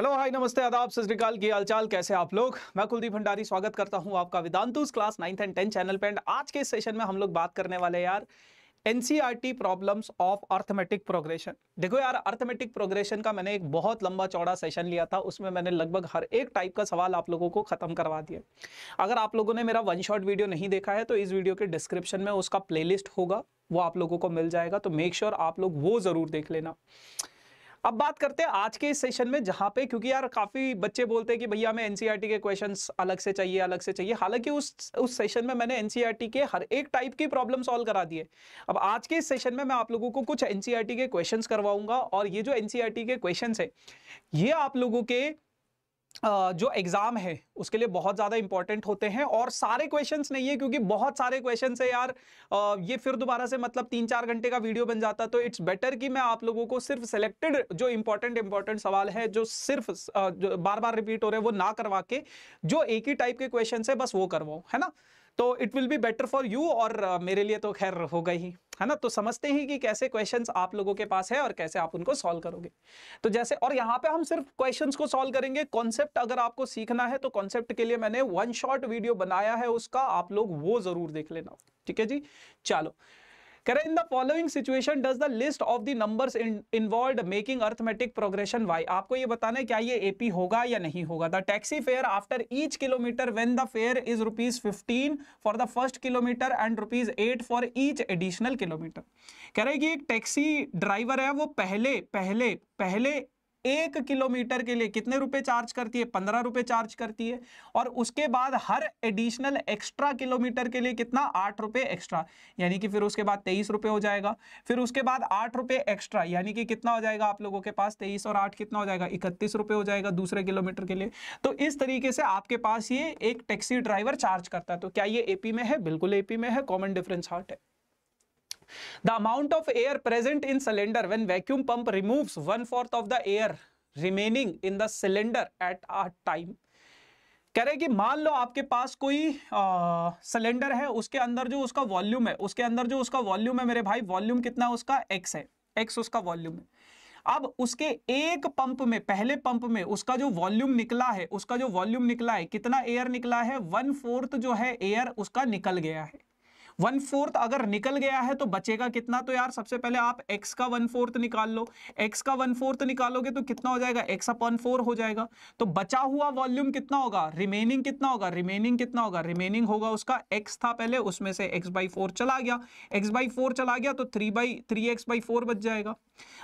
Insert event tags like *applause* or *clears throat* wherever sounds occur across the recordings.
Hello hi नमस्ते आदाब श्रीकाल की हालचाल कैसे आप लोग मैं कुलदीप भंडारी स्वागत करता हूं आपका Vedantu's class ninth and tenth channel पे एंड आज के सेशन में हम लोग बात करने वाले यार NCERT problems of arithmetic progression देखो यार अर्थमेटिक प्रोग्रेशन का मैंने एक बहुत लंबा चौड़ा सेशन लिया था उसमें मैंने लगभग हर एक टाइप का सवाल आप लोगों को खत्म करवा दिया अगर आप लोगों ने मेरा वन शॉट वीडियो नहीं देखा है तो इस वीडियो के डिस्क्रिप्शन में उसका प्लेलिस्ट होगा वो आप लोगों को मिल जाएगा तो मेक श्योर sure आप लोग वो ज़रूर देख लेना अब बात करते हैं आज के इस सेशन में जहां पे क्योंकि यार काफी बच्चे बोलते हैं कि भैया हमें एनसीईआरटी e के क्वेश्चंस अलग से चाहिए अलग से चाहिए हालांकि उस उस सेशन में मैंने एनसीईआरटी e के हर एक टाइप की प्रॉब्लम सॉल्व करा दिए अब आज के इस सेशन में मैं आप लोगों को कुछ एनसीईआरटी e के क्वेश्चंस करवाऊंगा और ये जो एनसीईआरटी के क्वेश्चंस है ये आप लोगों के जो एग्ज़ाम है उसके लिए बहुत ज़्यादा इंपॉर्टेंट होते हैं और सारे क्वेश्चंस नहीं है क्योंकि बहुत सारे क्वेश्चंस है यार ये फिर दोबारा से मतलब तीन चार घंटे का वीडियो बन जाता तो इट्स बेटर कि मैं आप लोगों को सिर्फ सेलेक्टेड जो इंपॉर्टेंट इंपॉर्टेंट सवाल है जो सिर्फ जो बार बार रिपीट हो रहे हैं वो ना करवा के जो एक ही टाइप के क्वेश्चन है बस वो करवाऊँ है ना तो it will be better for you और uh, मेरे लिए तो खैर होगा ही है ना तो समझते हैं कि कैसे क्वेश्चंस आप लोगों के पास है और कैसे आप उनको सॉल्व करोगे तो जैसे और यहाँ पे हम सिर्फ क्वेश्चंस को सॉल्व करेंगे कॉन्सेप्ट अगर आपको सीखना है तो कॉन्सेप्ट के लिए मैंने वन शॉर्ट वीडियो बनाया है उसका आप लोग वो जरूर देख लेना ठीक है जी चलो कह रहे in the following situation does the list of the numbers involve making arithmetic progression why आपको ये बताना है क्या ये एपी होगा या नहीं होगा the taxi fare after each kilometre when the fare is rupees fifteen for the first kilometre and rupees eight for each additional kilometre कह रहे कि एक टैक्सी ड्राइवर है वो पहले पहले पहले एक किलोमीटर के लिए कितने रुपए चार्ज करती है पंद्रह रुपए चार्ज करती है और उसके बाद हर एडिशनल एक्स्ट्रा किलोमीटर के लिए कितना आठ रुपए एक्स्ट्रा यानी कि फिर उसके बाद तेईस रुपए हो जाएगा फिर उसके बाद आठ रुपए एक्स्ट्रा यानी कि कितना हो जाएगा आप लोगों के पास तेईस और आठ कितना हो जाएगा इकतीस रुपए हो जाएगा दूसरे किलोमीटर के लिए तो इस तरीके से आपके पास ये एक टैक्सी ड्राइवर चार्ज करता है तो क्या ये एपी में है बिल्कुल एपी में है कॉमन डिफरेंस हार्ट है The amount of air present in cylinder when vacuum pump removes one fourth of the air remaining in the cylinder at a time. कह रहे कि मान लो आपके पास कोई सिलेंडर है उसके अंदर जो उसका वॉल्यूम है उसके अंदर जो उसका वॉल्यूम है मेरे भाई वॉल्यूम कितना उसका एक्स है एक्स उसका वॉल्यूम है अब उसके एक पंप में पहले पंप में उसका जो वॉल्यूम निकला है उसका जो वॉल्यूम निकला है कितना एयर निकला है वन फोर्थ जो है एयर उसका निकल गया है वन फोर्थ अगर निकल गया है तो बचेगा कितना तो यार सबसे पहले आप एक्स का वन फोर्थ निकाल लो एक्स का वन फोर्थ निकालोगे तो कितना हो जाएगा x अपॉन फोर हो जाएगा तो बचा हुआ वॉल्यूम कितना होगा रिमेनिंग कितना होगा रिमेनिंग कितना होगा रिमेनिंग होगा उसका एक्स था पहले उसमें से एक्स बाई फोर चला गया एक्स बाई फोर चला गया तो three by three x by four बच जाएगा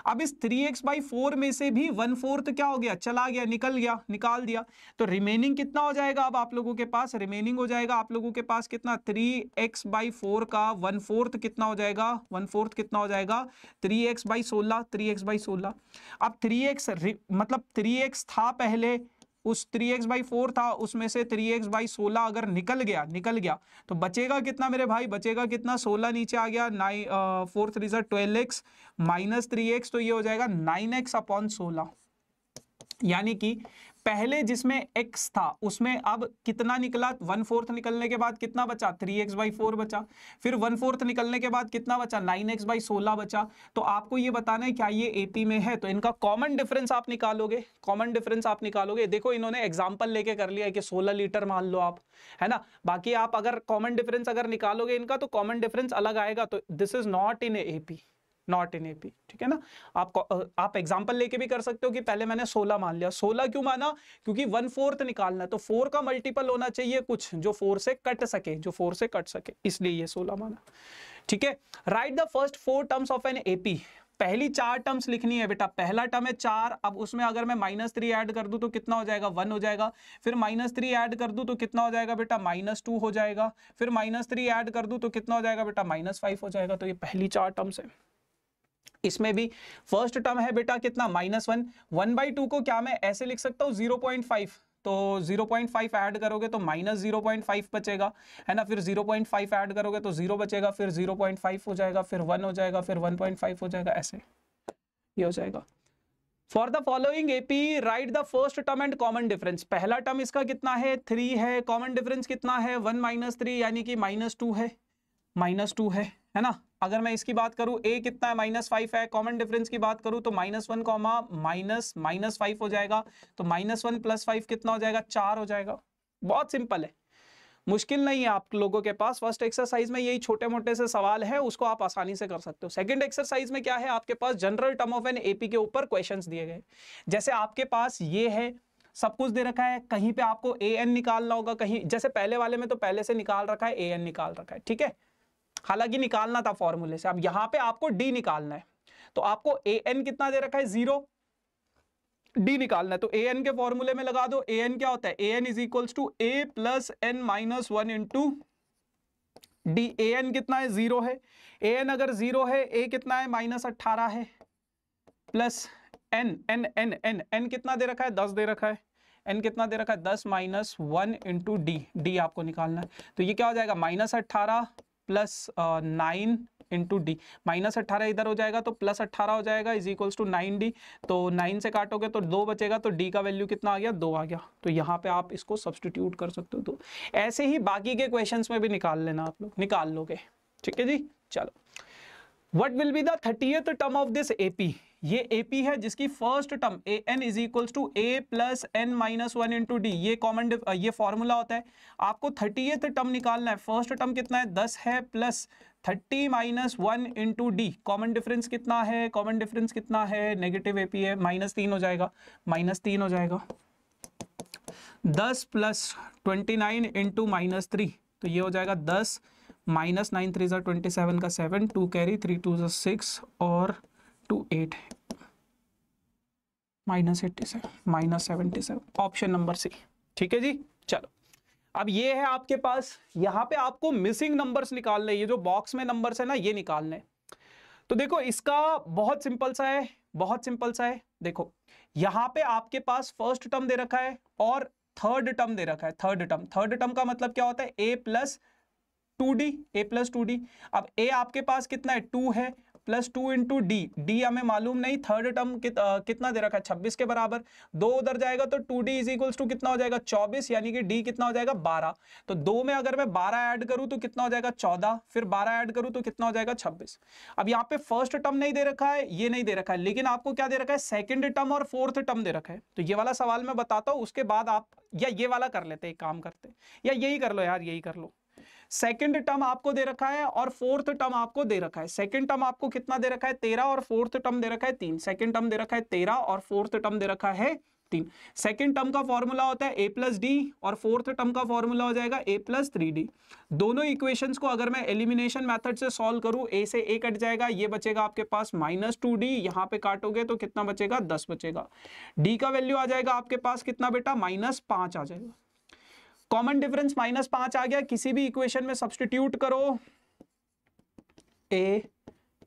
अब इस थ्री एक्स बाई फोर में से भी वन फोर्थ क्या हो गया चला गया निकल गया निकाल दिया तो रिमेनिंग कितना हो जाएगा अब आप लोगों के पास रिमेनिंग हो जाएगा आप लोगों के पास कितना थ्री एक्स बाई फोर का वन फोर्थ कितना हो जाएगा वन फोर्थ कितना हो जाएगा थ्री एक्स बाई सोलह थ्री एक्स बाई सोलह अब थ्री एक्स मतलब थ्री एक्स था पहले उस थ्री एक्स बाई फोर था उसमें से थ्री एक्स बाई सोलह अगर निकल गया निकल गया तो बचेगा कितना मेरे भाई बचेगा कितना सोलह नीचे आ गया nine four three sir twelve x minus three x तो ये हो जाएगा नाइन एक्स अपॉन सोलह यानी कि पहले जिसमें x था उसमें अब कितना निकला वन फोर्थ निकलने के बाद कितना बचा थ्री एक्स बाई फोर बचा फिर वन फोर्थ निकलने के बाद कितना बचा नाइन एक्स बाई सोलह बचा तो आपको ये बताना है क्या ये पी में है तो इनका कॉमन डिफरेंस आप निकालोगे कॉमन डिफरेंस आप निकालोगे देखो इन्होंने एग्जाम्पल लेके कर लिया कि सोलह लीटर मान लो आप है ना बाकी आप अगर कॉमन डिफरेंस अगर निकालोगे इनका तो कॉमन डिफरेंस अलग आएगा तो this is not in P not in AP ठीक है ना आप आप एग्जाम्पल लेके भी कर सकते हो कि पहले मैंने 16 मान लिया 16 क्यों माना क्योंकि वन फोर्थ निकालना है तो फोर का मल्टीपल होना चाहिए कुछ जो फोर से कट सके जो फोर से कट सके इसलिए ये सोलह माना ठीक है write the first four terms of N AP पहली चार टर्म्स लिखनी है बेटा पहला टर्म है चार अब उसमें अगर मैं माइनस थ्री एड कर दू तो कितना हो जाएगा वन हो जाएगा फिर माइनस थ्री एड कर दू तो कितना हो जाएगा बेटा माइनस टू हो जाएगा फिर माइनस थ्री एड कर दू तो कितना हो जाएगा बेटा माइनस फाइव हो जाएगा तो ये पहली चार टर्म्स है इसमें भी फर्स्ट टर्म है बेटा कितना minus one one by two को क्या मैं ऐसे लिख सकता हूँ जीरो पॉइंट फाइव तो जीरो पॉइंट फाइव एड करोगे तो माइनस जीरो पॉइंट फाइव बचेगा है ना फिर जीरो पॉइंट फाइव एड करोगे तो जीरो बचेगा फिर जीरो पॉइंट फाइव हो जाएगा फिर वन हो जाएगा फिर वन पॉइंट फाइव हो जाएगा ऐसे ये हो जाएगा for the following AP write the first term and common difference पहला टर्म इसका कितना है थ्री है कॉमन डिफरेंस कितना है वन माइनस थ्री यानी कि माइनस टू है माइनस टू है है ना अगर मैं इसकी बात करूं ए कितना है माइनस फाइव है कॉमन डिफरेंस की बात करूं तो minus one comma minus minus five हो जाएगा तो माइनस वन प्लस फाइव कितना हो जाएगा चार हो जाएगा बहुत सिंपल है मुश्किल नहीं है आप लोगों के पास फर्स्ट एक्सरसाइज में यही छोटे मोटे से सवाल है उसको आप आसानी से कर सकते हो सेकंड एक्सरसाइज में क्या है आपके पास general term of N AP के ऊपर क्वेश्चन दिए गए जैसे आपके पास ये है सब कुछ दे रखा है कहीं पे आपको ए एन निकालना होगा कहीं जैसे पहले वाले में तो पहले से निकाल रखा है ए एन निकाल रखा है ठीक है हालांकि निकालना था फॉर्मूले से अब यहां पे आपको डी निकालना है तो आपको ए एन कितना दे रखा है जीरो डी निकालना है तो ए एन के फॉर्मूले में लगा दो ए एन क्या होता है a N is equals to A plus N minus one into d A n कितना है जीरो है ए एन अगर जीरो है ए कितना है माइनस अट्ठारह है plus n n n n n कितना दे रखा है दस दे रखा है एन कितना दे रखा है दस minus one into D d आपको निकालना है तो ये क्या हो जाएगा माइनस अट्ठारह plus nine into d minus अट्ठारह इधर हो जाएगा तो प्लस अट्ठारह हो जाएगा is equals to nine D तो नाइन से काटोगे तो दो बचेगा तो डी का वैल्यू कितना आ गया दो आ गया तो यहाँ पे आप इसको सब्सटीट्यूट कर सकते हो तो ऐसे ही बाकी के क्वेश्चन में भी निकाल लेना आप लोग निकाल लोगे ठीक है जी चलो what will be thirty eighth term of this AP ये एपी है जिसकी first term a N is equals to A plus N minus one in to d ये कॉमन ये फॉर्मूला होता है आपको थर्टी टर्म निकालना है फर्स्ट टर्म कितना है दस है plus thirty minus one in to d common difference कितना है कॉमन डिफरेंस कितना है नेगेटिव एपी है माइनस तीन हो जाएगा माइनस तीन हो जाएगा दस plus twenty nine into minus three तो ये हो जाएगा दस माइनस नाइन थ्री जो ट्वेंटी सेवन का seven two carry three two जो सिक्स और two eight minus eighty seven minus seventy seven option number C ठीक है जी चलो अब ये है आपके पास यहाँ पे आपको मिसिंग नंबर्स निकालने ये जो बॉक्स में नंबर्स है ना ये निकालने तो देखो इसका बहुत सिंपल सा है बहुत सिंपल सा है देखो यहाँ पे आपके पास फर्स्ट टर्म दे रखा है और थर्ड टर्म दे रखा है थर्ड टर्म थर्ड टर्म का मतलब क्या होता है a plus two D A plus two d अब ए आपके पास कितना है टू है plus two into D d हमें मालूम नहीं थर्ड टर्म कित, कितना दे रखा है छब्बीस के बराबर दो उधर जाएगा तो two D is equals to कितना हो जाएगा चौबीस यानी कि डी कितना हो जाएगा बारह तो दो में अगर मैं 12 ऐड करूं तो कितना हो जाएगा चौदह फिर बारह ऐड करूं तो कितना हो जाएगा छब्बीस अब यहाँ पे फर्स्ट टर्म नहीं दे रखा है ये नहीं दे रखा है लेकिन आपको क्या दे रखा है सेकेंड टर्म और फोर्थ टर्म दे रखा है तो ये वाला सवाल मैं बताता हूँ उसके बाद आप या ये वाला कर लेते एक काम करते या यही कर लो यार यही कर लो सेकेंड टर्म आपको दे रखा है और फोर्थ टर्म आपको दे रखा है सेकेंड टर्म आपको कितना दे रखा है तेरह और फोर्थ टर्म दे रखा है तीन सेकेंड टर्म दे रखा है तेरह और फोर्थ टर्म दे रखा है तीन सेकेंड टर्म का फॉर्मूला होता है ए प्लस डी और फोर्थ टर्म का फॉर्मूला हो जाएगा ए प्लस थ्री डी दोनों इक्वेशंस को अगर मैं एलिमिनेशन मेथड से सॉल्व करूं ए से ए कट जाएगा ये बचेगा आपके पास माइनस टू डी यहां पे काटोगे तो कितना बचेगा दस बचेगा डी का वैल्यू आ जाएगा आपके पास कितना बेटा माइनस पाँच आ जाएगा कॉमन डिफरेंस माइनस पांच आ गया किसी भी इक्वेशन में सब्सटीट्यूट करो ए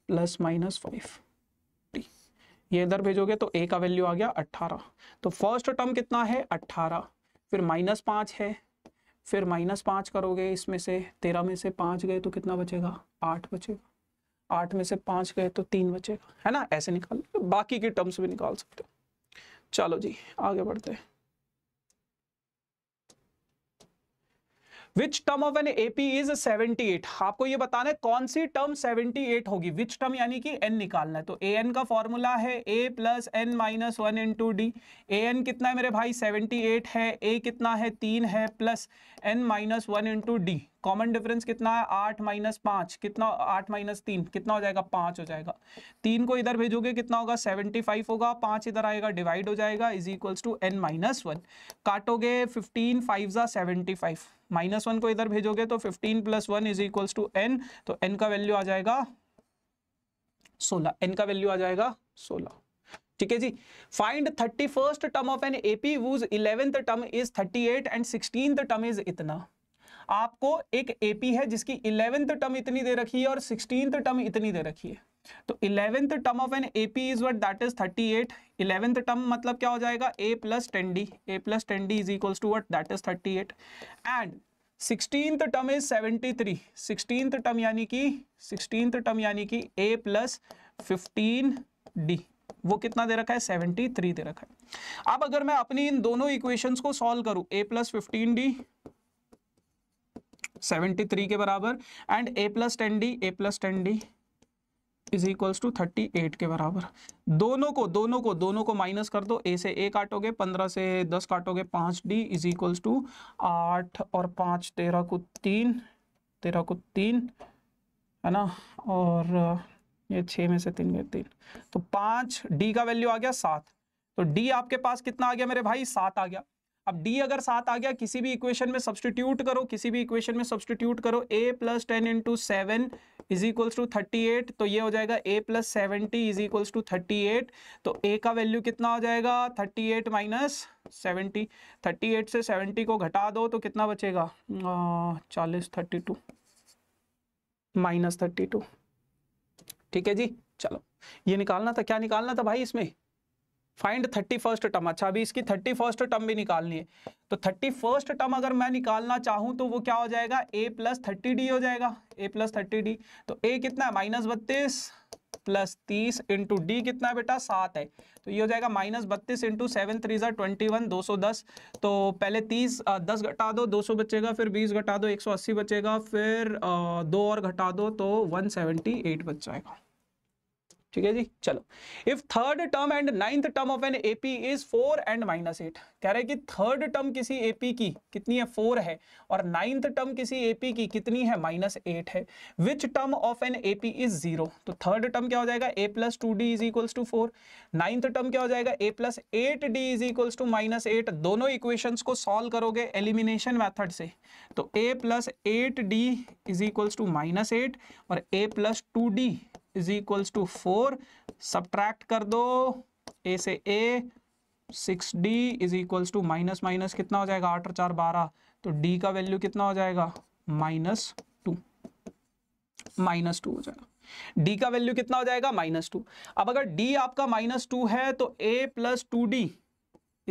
प्लस माइनस फाइव ये इधर भेजोगे तो ए का वैल्यू आ गया अट्ठारह तो फर्स्ट टर्म कितना है अट्ठारह फिर माइनस पांच है फिर माइनस पांच करोगे इसमें से तेरह में से पांच गए तो कितना बचेगा आठ बचेगा आठ में से पांच गए तो तीन बचेगा है ना ऐसे निकाल बाकी की टर्म्स भी निकाल सकते हो चलो जी आगे बढ़ते हैं which term of N AP is 78 आपको ये बताना है कौन सी टर्म 78 होगी विच टर्म यानी कि एन निकालना है तो ए एन का फॉर्मूला है a plus N minus one in to D A n कितना है मेरे भाई 78 है ए कितना है तीन है plus N minus one into D common difference कितना है आठ माइनस पाँच कितना आठ माइनस तीन कितना हो जाएगा पाँच हो जाएगा तीन को इधर भेजोगे कितना होगा सेवेंटी फाइव होगा पाँच इधर आएगा डिवाइड हो जाएगा is equals to N minus one काटोगे फिफ्टीन फाइव ज़ा सेवेंटी फाइव माइनस वन को इधर भेजोगे तो fifteen plus one is equal to N तो एन का वैल्यू आ जाएगा सोलह एन का वैल्यू आ जाएगा सोलह ठीक है जी find thirty first term of N AP whose eleventh term is thirty eight and sixteen term is इतना आपको एक एपी है जिसकी इलेवेंथ टर्म इतनी दे रखी है और सिक्सटीन टर्म इतनी दे रखी है तो eleventh term of an A P is what that is thirty eight eleventh term मतलब क्या हो जाएगा ए plus ten D A plus ten D is equal to what that is thirty eight and sixteenth term is seventy three sixteenth term यानी कि sixteenth term यानी कि a plus fifteen D वो कितना दे रखा है सेवेंटी थ्री दे रखा है अब अगर मैं अपनी इन दोनों इक्वेशंस को सॉल्व करूं A plus fifteen D seventy three के बराबर and A plus ten D A plus ten D is equals to thirty eight के बराबर दोनों को दोनों को दोनों को माइनस कर दो ए से ए काटोगे पंद्रह से दस काटोगे पांच डी इज इक्वल्स टू आठ और पांच तेरह को तीन तेरह को तीन है ना और ये छह में से तीन में तीन तो पांच डी का वैल्यू आ गया सात तो डी आपके पास कितना आ गया मेरे भाई सात आ गया अब d अगर सात आ गया किसी भी इक्वेशन में सब्सटीट्यूट करो किसी भी इक्वेशन में सब्सटीट्यूट करो a plus ten into seven is equals to thirty eight तो ये हो जाएगा ए plus seventy is equals to thirty eight तो ए का वैल्यू कितना हो जाएगा thirty eight minus seventy thirty eight से सेवेंटी को घटा दो तो कितना बचेगा चालीस thirty two minus thirty two ठीक है जी चलो ये निकालना था क्या निकालना था भाई इसमें फाइंड थर्टी फर्स्ट टर्म अच्छा अभी इसकी थर्टी फर्स्ट टर्म भी निकालनी है तो थर्टी फर्स्ट टर्म अगर मैं निकालना चाहूँ तो वो क्या हो जाएगा ए प्लस थर्टी डी हो जाएगा ए प्लस थर्टी डी तो ए कितना है माइनस बत्तीस प्लस तीस इंटू डी कितना है बेटा सात है तो ये हो जाएगा माइनस बत्तीस इंटू सेवन थ्री ज़ा ट्वेंटी वन दो सौ दस तो पहले तीस दस घटा दो दो सौ बचेगा फिर बीस घटा दो एक सौ अस्सी बचेगा फिर आ, दो और घटा दो तो वन सेवेंटी एट बच जाएगा ठीक है जी चलो if third term and ninth term of N AP is four and minus eight कह रहे कि थर्ड टर्म किसी एपी की कितनी है फोर है और नाइन्थ टर्म किसी एपी की कितनी है माइनस एट है which term of N AP is zero तो थर्ड टर्म क्या हो जाएगा ए plus two D is equals to four ninth term क्या हो जाएगा ए plus eight D is equals to minus eight दोनों इक्वेशन को सॉल्व करोगे एलिमिनेशन मैथड से तो ए plus eight D is equals to minus eight और A plus two D is equals to four subtract कर दो ए से A six D is equals to minus minus कितना हो जाएगा आठ और चार बारह तो डी का वैल्यू कितना हो जाएगा माइनस टू माइनस टू हो जाएगा डी का वैल्यू कितना हो जाएगा माइनस टू अब अगर डी आपका माइनस टू है तो ए plus two D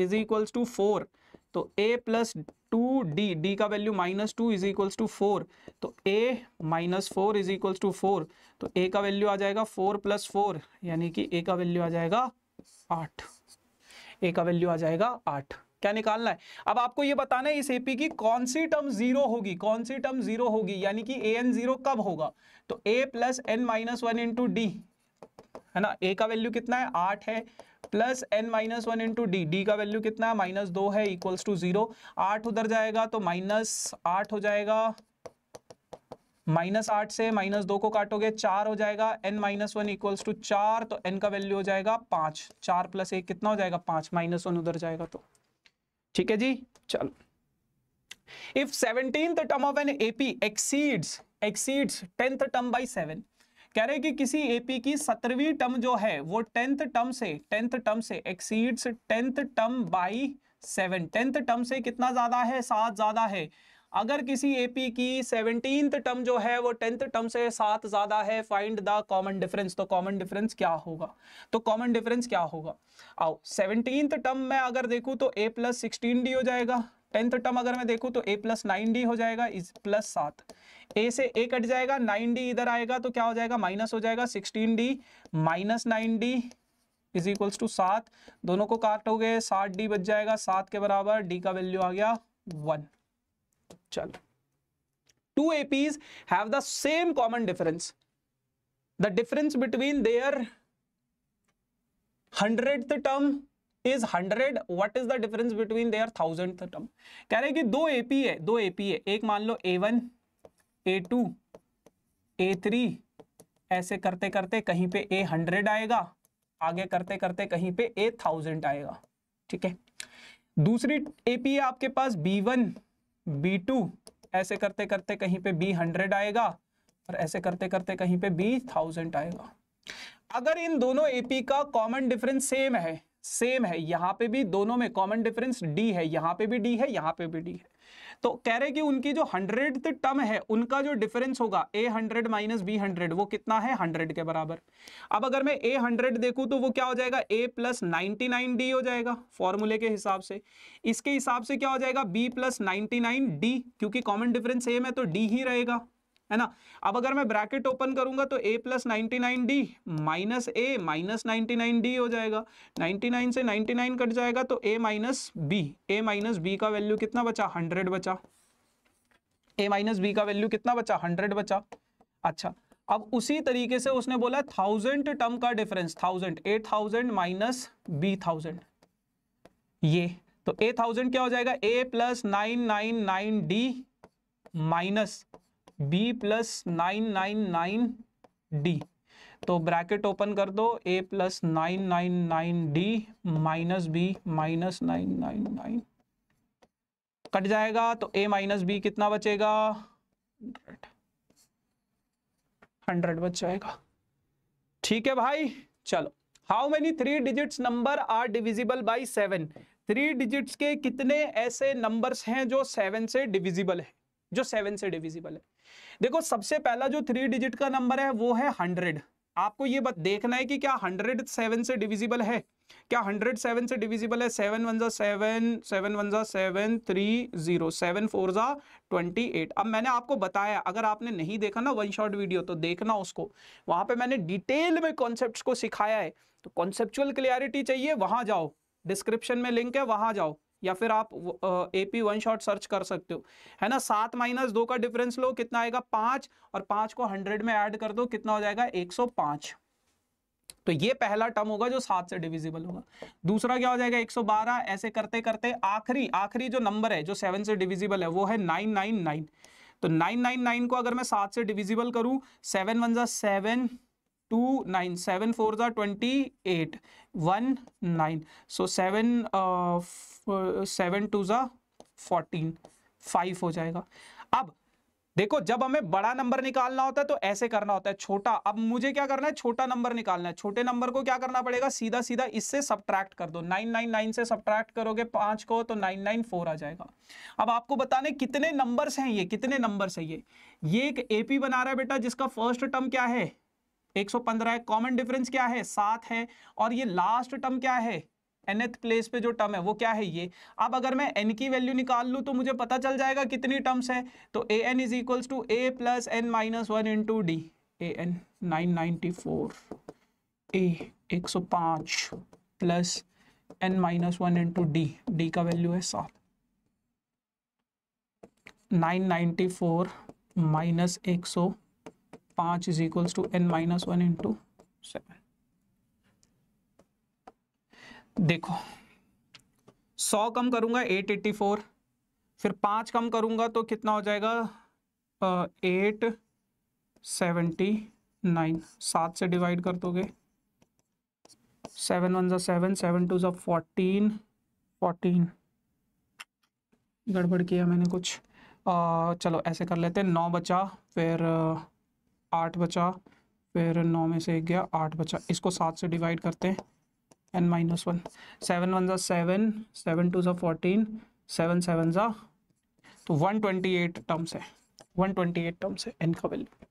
is equals to four तो ए प्लस टू डी डी का value minus two is equals to four तो A minus four is equals to four तो ए का वैल्यू आ जाएगा फोर प्लस फोर यानी कि ए का वैल्यू आ जाएगा आठ ए का वैल्यू आ जाएगा आठ क्या निकालना है अब आपको ये बताना है इस एपी की कौन सी टर्म जीरो होगी कौन सी टर्म जीरो होगी यानी कि ए एन जीरो कब होगा तो ए plus N minus one into D है ना ए का वैल्यू कितना है आठ है plus N minus one into D D का वैल्यू कितना है माइनस दो है इक्वल्स टू जीरो आठ उधर जाएगा तो माइनस आठ हो जाएगा माइनस आठ से माइनस दो को काटोगे चार हो जाएगा N minus one equals to चार तो एन का वैल्यू हो जाएगा पांच चार प्लस एक कितना हो जाएगा पांच माइनस वन उधर जाएगा तो ठीक है जी चलो if seventeen term of N AP exceeds exceeds tenth term by seven कह रहे कि किसी एपी की सत्रहवीं टर्म जो है वो टेंथ टर्म से टेंथ टर्म से exceeds tenth term by seven tenth term से कितना ज्यादा है सात ज्यादा है अगर किसी एपी की सेवनटीन टर्म जो है वो टेंथ टर्म से सात ज्यादा है फाइंड द कॉमन डिफरेंस तो कॉमन डिफरेंस क्या होगा तो कॉमन डिफरेंस क्या होगा आओ सेवनटीन टर्म में अगर देखूं तो ए प्लस सिक्सटीन डी हो जाएगा टेंथ टर्म अगर मैं देखूँ तो ए प्लस नाइन डी हो जाएगा इज प्लस सात ए से ए कट जाएगा नाइन डी इधर आएगा तो क्या हो जाएगा माइनस हो जाएगा sixteen D minus nine D is equals to सात दोनों को काट हो गए सात डी बच जाएगा सात के बराबर डी का वैल्यू आ गया वन चल two APs have the same common difference the difference between their hundred term is hundred what is the difference between their thousand term कह रहे कि दो एपी है दो एपी है एक मान लो A one A two A three ऐसे करते करते कहीं पे ए हंड्रेड आएगा आगे करते करते कहीं पे ए थाउजेंड आएगा ठीक है दूसरी एपी है आपके पास बी वन बी टू ऐसे करते करते कहीं पे बी हंड्रेड आएगा और ऐसे करते करते कहीं पे बी थाउजेंड आएगा अगर इन दोनों एपी का कॉमन डिफरेंस सेम है सेम है यहां पे भी दोनों में कॉमन डिफरेंस डी है यहां पे भी डी है यहां पे भी डी है तो कह रहे कि उनकी जो हंड्रेड टर्म है उनका जो डिफरेंस होगा A hundred minus B hundred वो कितना है हंड्रेड के बराबर अब अगर मैं ए हंड्रेड देखूं तो वो क्या हो जाएगा ए प्लस नाइनटी नाइन डी हो जाएगा फॉर्मूले के हिसाब से इसके हिसाब से क्या हो जाएगा B plus ninety nine D क्योंकि कॉमन डिफरेंस सेम है तो डी ही रहेगा है ना अब अगर मैं ब्रैकेट ओपन करूंगा तो ए plus ninety nine D minus A minus ninety nine D हो जाएगा नाइनटी नाइन से नाइनटी नाइन कट जाएगा तो A minus B A minus B का वैल्यू कितना बचा हंड्रेड बचा ए माइनस बी का वैल्यू कितना बचा हंड्रेड बचा अच्छा अब उसी तरीके से उसने बोला थाउजेंड टर्म का difference thousand A thousand minus B thousand ये तो ए थाउजेंड क्या हो जाएगा ए plus nine nine nine D minus B plus nine nine nine D तो ब्रैकेट ओपन कर दो A plus nine nine nine D minus B minus nine nine nine cut जाएगा तो ए माइनस बी कितना बचेगा हंड्रेड बच जाएगा ठीक है भाई चलो how many three digits number are divisible by seven three digits के कितने ऐसे नंबर्स हैं जो सेवन से डिविजिबल है जो सेवन से डिविजिबल है देखो सबसे पहला जो थ्री डिजिट का नंबर है वो है हंड्रेड आपको ये बात देखना है कि क्या हंड्रेड सेवन से डिविजिबल है क्या हंड्रेड सेवन से डिविजिबल है सेवन वन जा सेवन सेवन वन जा seven three zero seven four जा ट्वेंटी एट अब मैंने आपको बताया अगर आपने नहीं देखा ना वन शॉट वीडियो तो देखना उसको वहां पे मैंने डिटेल में कॉन्सेप्ट को सिखाया है तो कॉन्सेप्चुअल क्लियरिटी चाहिए वहां जाओ डिस्क्रिप्शन में लिंक है वहां जाओ या फिर आप A P one shot search कर सकते हो है ना सात माइनस दो का डिफरेंस लो कितना आएगा पांच और पांच को हंड्रेड में ऐड कर दो कितना हो जाएगा एक सौ पांच तो ये पहला टर्म होगा जो सात से डिविजिबल होगा दूसरा क्या हो जाएगा एक सौ बारह ऐसे करते करते आखिरी आखिरी जो नंबर है जो सेवन से डिविजिबल है वो है नाइन नाइन नाइन तो नाइन नाइन नाइन को अगर मैं सात से डिविजिबल करूं सेवन वन जा seven two nine seven four जा twenty eight one nine so seven seven two जा फोर्टीन फाइव हो जाएगा अब देखो जब हमें बड़ा नंबर निकालना होता है तो ऐसे करना होता है छोटा अब मुझे क्या करना है छोटा नंबर निकालना है छोटे नंबर को क्या करना पड़ेगा सीधा सीधा इससे सब्ट्रैक्ट कर दो नाइन नाइन नाइन से सब्ट्रैक्ट करोगे पांच को तो नाइन नाइन फोर आ जाएगा अब आपको बताने कितने नंबर्स हैं ये कितने नंबर्स है ये ये एक एपी बना रहा है बेटा जिसका फर्स्ट टर्म क्या है 115 है कॉमन डिफरेंस क्या है सात है और ये लास्ट टर्म क्या है nth प्लेस पे जो टर्म है वो क्या है ये अब अगर मैं n की वैल्यू निकाल लूँ तो मुझे पता चल जाएगा कितनी टर्म्स है तो A N is equals to A plus N minus one in to D A N nine ninety four A एक सौ पाँच plus N minus one in to D D का वैल्यू है सात नाइन नाइन्टी फोर माइनस एक सौ पांच is equals to N minus one into seven देखो सौ कम करूंगा एट एट्टी फोर फिर पांच कम करूंगा तो कितना हो जाएगा एट सेवेंटी नाइन सात से डिवाइड कर दोगे सेवन वन जो सेवन सेवन टू जो फोर्टीन फोर्टीन गड़बड़ किया मैंने कुछ आ, चलो ऐसे कर लेते हैं नौ बचा फिर आठ बचा फिर नौ में से एक गया आठ बचा इसको सात से डिवाइड करते हैं N minus one seven one ज़ा सेवन सेवन टू ज़ा फोर्टीन सेवन सेवन ज़ा तो वन ट्वेंटी एट टर्म्स है वन ट्वेंटी एट टर्म्स है एन का वैल्यू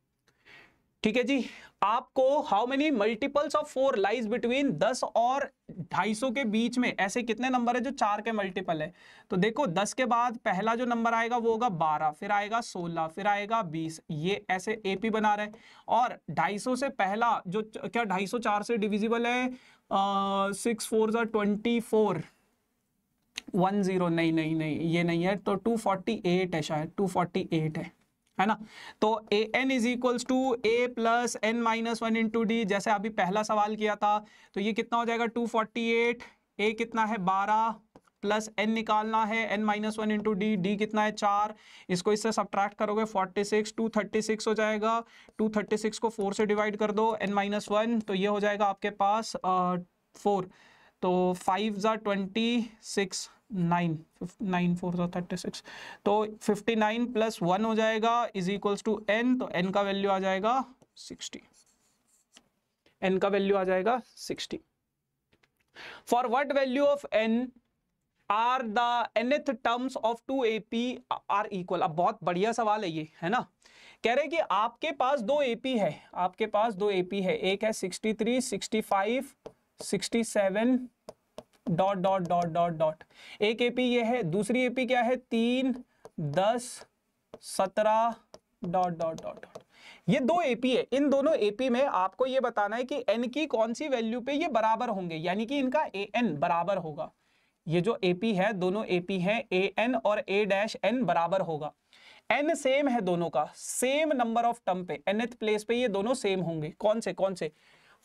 ठीक है जी आपको how many multiples of four lies between दस और ढाई सौ के बीच में ऐसे कितने नंबर है जो चार के मल्टीपल है तो देखो दस के बाद पहला जो नंबर आएगा वो होगा बारह फिर आएगा सोलह फिर आएगा बीस ये ऐसे एपी बना रहे और ढाई सौ से पहला जो क्या ढाई सौ चार से डिविजिबल है सिक्स फोर जो ट्वेंटी फोर वन जीरो नहीं नहीं नहीं ये नहीं है तो टू फोर्टी एट है शायद टू फोर्टी एट है है ना तो A N is equals to A plus N minus one into D जैसे अभी पहला सवाल किया था तो ये कितना हो जाएगा टू फोर्टी एट ए कितना है बारह प्लस एन निकालना है N minus one into D D कितना है चार इसको इससे सब्ट्रैक्ट करोगे forty six two thirty six हो जाएगा टू थर्टी सिक्स को फोर से डिवाइड कर दो एन माइनस वन तो ये हो जाएगा आपके पास फोर uh, तो फाइव ज़ा twenty six nine nine four ज़ा थर्टी सिक्स तो फिफ्टी नाइन प्लस वन हो जाएगा इज इक्वल्स टू एन तो एन का वैल्यू आ जाएगा सिक्सटी एन का वैल्यू आ जाएगा sixty for what value of N are the nth terms of two A P are equal अब बहुत बढ़िया सवाल है ये है ना कह रहे कि आपके पास दो ए पी है आपके पास दो ए पी है एक है sixty three sixty five sixty seven dot dot dot dot dot एक एपी ये है दूसरी एपी क्या है तीन दस सत्रह डॉट डॉट डॉट ये दो एपी है इन दोनों एपी में आपको ये बताना है कि एन की कौन सी वैल्यू पे ये बराबर होंगे यानी कि इनका ए एन बराबर होगा ये जो एपी है दोनों एपी हैं ए एन और ए डैश एन बराबर होगा एन सेम है दोनों का सेम नंबर ऑफ टर्म पे एनथ प्लेस पे ये दोनों सेम होंगे कौन से कौन से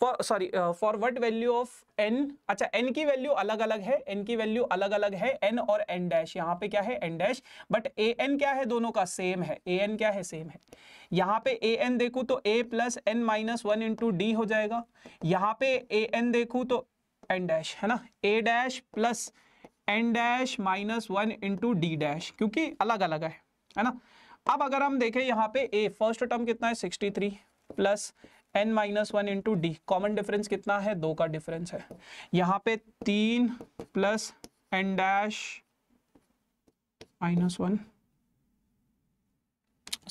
for what value of N अच्छा एन की वैल्यू अलग अलग है एन की वैल्यू अलग अलग है एन और एन डैश यहाँ पे क्या है N dash but A N क्या है दोनों का सेम है ए एन क्या है सेम है यहाँ पे ए एन देखू तो ए plus N minus one into D हो जाएगा यहाँ पे ए एन देखू तो एन डैश है ना A dash plus N dash minus one into D dash क्योंकि अलग अलग है है ना अब अगर हम देखें यहाँ पे ए फर्स्ट टर्म कितना है 63 plus N minus one into D common difference कितना है दो का डिफरेंस है यहाँ पे तीन plus N dash minus one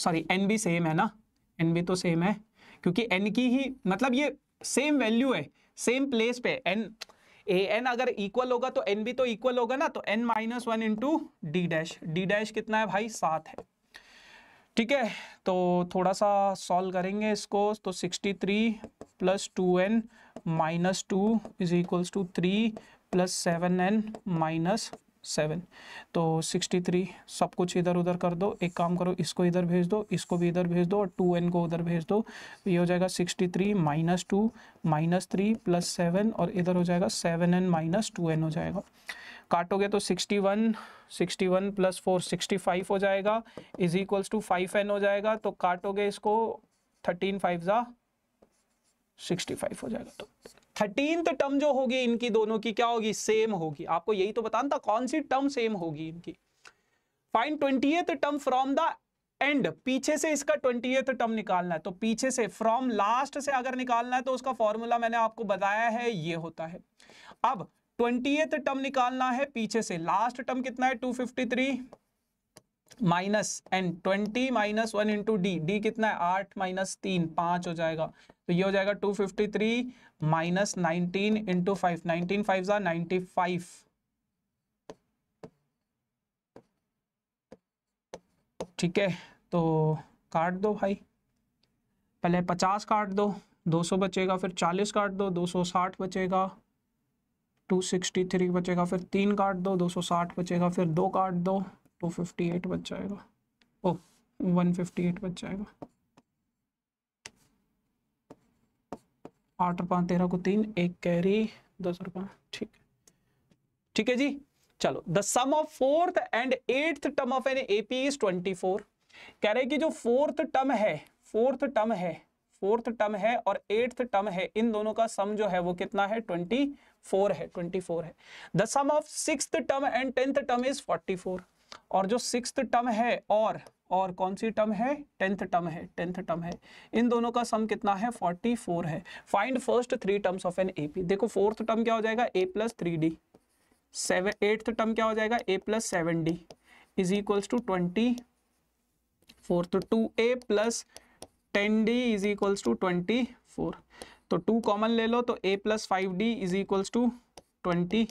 sorry N भी सेम है ना एन भी तो सेम है क्योंकि एन की ही मतलब ये सेम वैल्यू है सेम प्लेस पे एन ए एन अगर इक्वल होगा तो एन भी तो इक्वल होगा ना तो N minus one into D dash D dash कितना है भाई सात है ठीक है तो थोड़ा सा सॉल्व करेंगे इसको तो 63 three plus two N minus two is equals to three plus seven N minus seven तो सिक्सटी थ्री सब कुछ इधर उधर कर दो एक काम करो इसको इधर भेज दो इसको भी इधर भेज दो और टू एन को उधर भेज दो ये हो जाएगा sixty three minus two minus three plus seven और इधर हो जाएगा seven N minus two n हो जाएगा काटोगे तो sixty one sixty one plus four sixty five हो जाएगा is equals to five n हो जाएगा तो काटोगे इसको थर्टीन फाइव ज़ा सिक्सटी फाइव हो जाएगा तो थर्टींथ टर्म जो होगी इनकी दोनों की क्या होगी सेम होगी आपको यही तो बताना था कौन सी टर्म सेम होगी इनकी fine twenty term from the end पीछे से इसका ट्वेंटी टर्म निकालना है तो पीछे से फ्रॉम लास्ट से अगर निकालना है तो उसका फॉर्मूला मैंने आपको बताया है ये होता है अब ट्वेंटी टर्म निकालना है पीछे से लास्ट टर्म कितना है two fifty minus n twenty minus one into D D कितना है आठ माइनस तीन पांच हो जाएगा तो ये हो जाएगा two fifty three minus nineteen into five nineteen five ज़ा नाइनटी फाइव ठीक है तो काट दो भाई पहले पचास काट दो दो सौ बचेगा फिर चालीस काट दो दो सौ साठ बचेगा टू सिक्सटी थ्री बचेगा फिर तीन काट दो दो सौ साठ बचेगा फिर दो काट दो टू फिफ्टी एट बच जाएगा ओ वन फिफ्टी एट बच जाएगा आठ और पाँच तेरह को तीन एक कैरी दस रुपये ठीक ठीक है जी चलो the sum of fourth and eighth term of N AP is twenty four कह रहे कि जो फोर्थ टर्म है फोर्थ टर्म है फोर्थ टर्म है और एट्थ टर्म है इन दोनों का सम जो है वो कितना है ट्वेंटी फोर है ट्वेंटी फोर है the sum of six term and tenth term is forty four और जो सिक्स टर्म है और और कौन सी टर्म है टेंथ टर्म है टेंथ टर्म है इन दोनों का सम कितना है 44 है find first three terms of N AP देखो फोर्थ टर्म क्या हो जाएगा ए plus three d seven eighth term क्या हो जाएगा ए plus seven d is equals to twenty fourth two A plus ten D is equals to twenty four तो two common ले लो तो ए plus five d is equals to twenty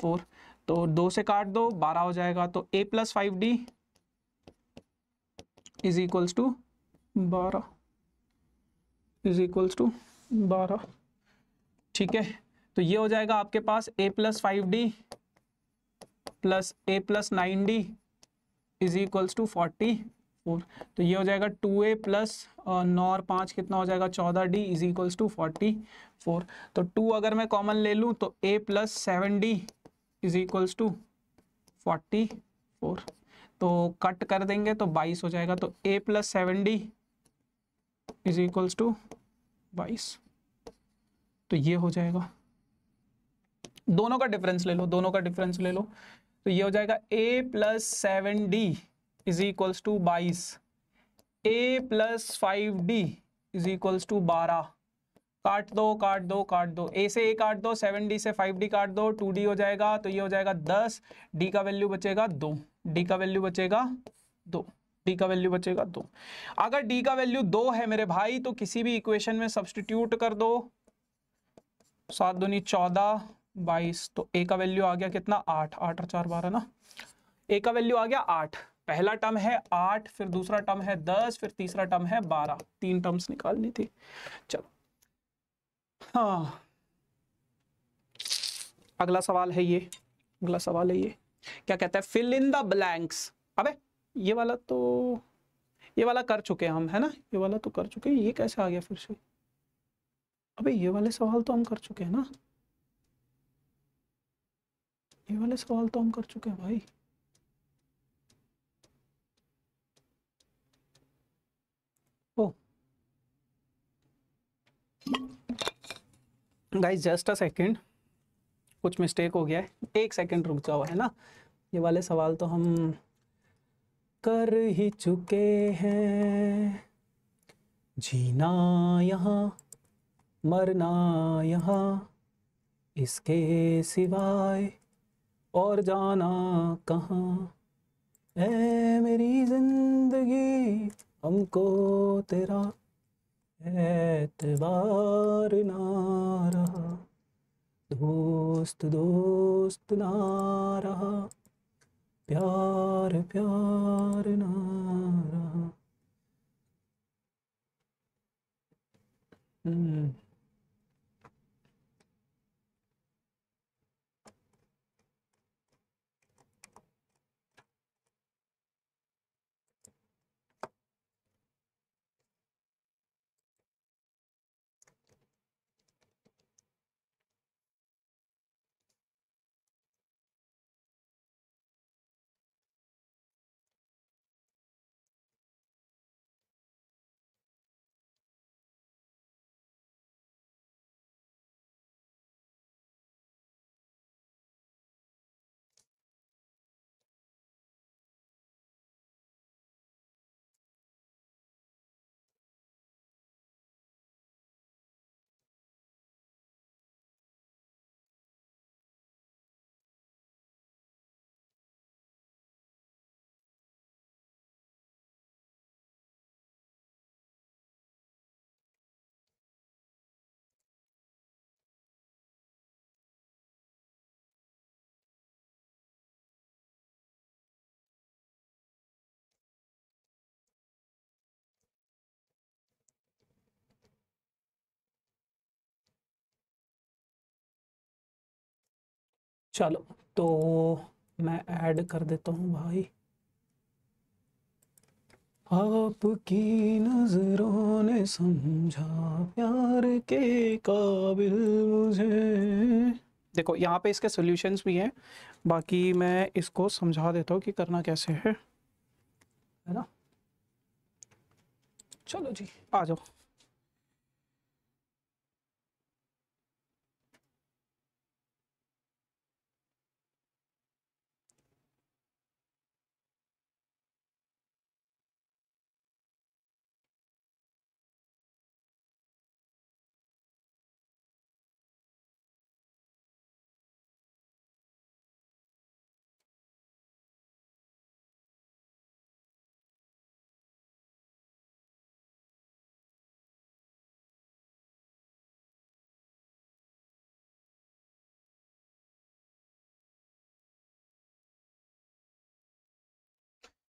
four तो दो से काट दो बारह हो जाएगा तो ए plus five d is equals to बारह इज इक्वल्स टू बारह ठीक है तो ये हो जाएगा आपके पास a plus five d plus a plus nine D is equals to forty four तो ये हो जाएगा टू ए प्लस नौ और पाँच कितना हो जाएगा चौदह d is equals to forty four तो टू अगर मैं कॉमन ले लूँ तो ए plus seven d is equals to forty four तो कट कर देंगे तो बाईस हो जाएगा तो ए plus seven d is equals to बाईस तो ये हो जाएगा दोनों का डिफरेंस ले लो दोनों का डिफरेंस ले लो तो ये हो जाएगा ए plus seven d is equals to बाईस a plus five d is equals to बारह काट दो काट दो काट दो ए से ए काट दो सेवन डी से फाइव डी काट दो टू डी हो जाएगा तो ये हो जाएगा दस डी का वैल्यू बचेगा दो डी का वैल्यू बचेगा दो डी का वैल्यू बचेगा दो अगर डी का वैल्यू दो है मेरे भाई तो किसी भी इक्वेशन में सब्सटीट्यूट कर दो सात दो चौदह बाईस तो ए का वैल्यू आ गया कितना आठ आठ और चार बारह ना ए का वैल्यू आ गया आठ पहला टर्म है आठ फिर दूसरा टर्म है दस फिर तीसरा टर्म है बारह तीन टर्म्स निकालनी थी चलो हाँ अगला सवाल है ये अगला सवाल है ये क्या कहता है फिल इन द ब्लैंक्स अबे ये वाला तो ये वाला कर चुके हैं हम है ना ये वाला तो कर चुके हैं ये कैसे आ गया फिर से अबे ये वाले सवाल तो हम कर चुके हैं ना ये वाले सवाल तो हम कर चुके हैं भाई ओ गाइस जस्ट अ सेकंड कुछ मिस्टेक हो गया है एक सेकंड रुक जाओ है ना ये वाले सवाल तो हम कर ही चुके हैं जीना यहाँ मरना यहाँ इसके सिवाय और जाना कहाँ ए मेरी जिंदगी हमको तेरा एतबार ना रहा दोस्त दोस्त ना रहा प्यार प्यार ना रहा hmm. हम्म। चलो तो मैं ऐड कर देता हूँ भाई आपकी नजरों ने समझा प्यार के काबिल मुझे देखो यहाँ पे इसके सॉल्यूशंस भी हैं बाकी मैं इसको समझा देता हूँ कि करना कैसे है है ना चलो जी आ जाओ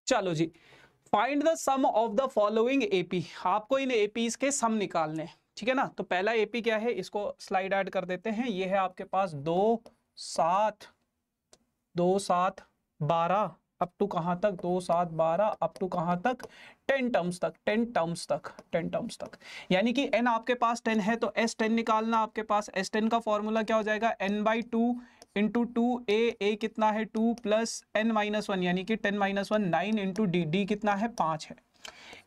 चलो जी find the sum of the following AP आपको इन एपी के सम निकालने ठीक है ना तो पहला एपी क्या है इसको स्लाइड ऐड कर देते हैं ये है आपके पास दो सात दो सात बारह अप टू कहां तक दो सात बारह अप टू कहां तक टेन टर्म्स तक टेन टर्म्स तक टेन टर्म्स तक यानी कि एन आपके पास टेन है तो एस टेन निकालना आपके पास एस टेन का फॉर्मूला क्या हो जाएगा n by two into two a a कितना है two plus N minus one यानी कि ten minus one nine into D D कितना है पाँच है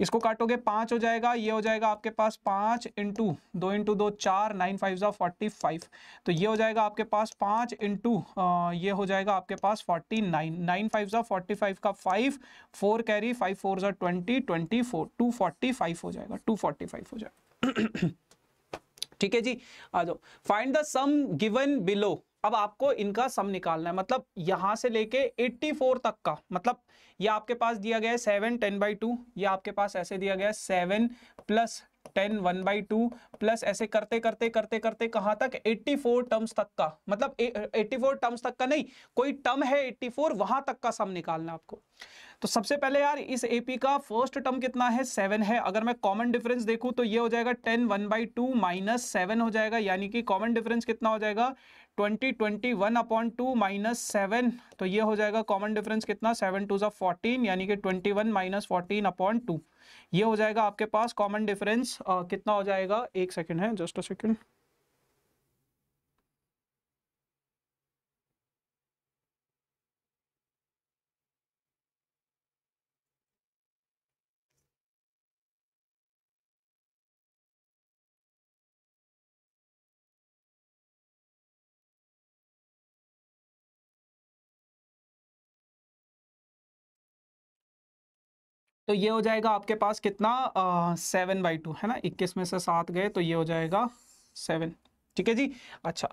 इसको काटोगे पाँच हो जाएगा ये हो जाएगा आपके पास पाँच इंटू दो इंटू दो चार नाइन फाइव जो फोर्टी फाइव तो ये हो जाएगा आपके पास पाँच इंटू ये हो जाएगा आपके पास फोर्टी नाइन नाइन फाइव जो फोर्टी फाइव का five four carry five four जो twenty twenty four two forty five हो जाएगा टू फोर्टी फाइव हो जाएगा *clears throat* ठीक है जी आ जाओ find the sum given below अब आपको इनका सम निकालना है मतलब यहां से लेके 84 तक का मतलब ये आपके पास दिया गया है सेवन टेन बाई टू ये आपके पास ऐसे दिया गया है seven plus ten one by two plus ऐसे करते करते करते करते कहां तक 84 टर्म्स तक का मतलब 84 टर्म्स तक का नहीं कोई टर्म है 84 वहां तक का सम निकालना आपको तो सबसे पहले यार इस एपी का फर्स्ट टर्म कितना है सेवन है अगर मैं कॉमन डिफरेंस देखूं तो ये हो जाएगा ten one by two minus seven हो जाएगा यानी कि कॉमन डिफरेंस कितना हो जाएगा twenty twenty one upon two minus seven तो ये हो जाएगा कॉमन डिफरेंस कितना सेवन टू ज़ा फोर्टीन यानी कि twenty one minus fourteen upon two ये हो जाएगा आपके पास कॉमन डिफरेंस कितना हो जाएगा एक सेकेंड है जस्ट अ सेकेंड तो ये हो जाएगा आपके पास कितना सेवन बाई टू है ना इक्कीस में से सात गए तो ये हो जाएगा सेवन ठीक है जी अच्छा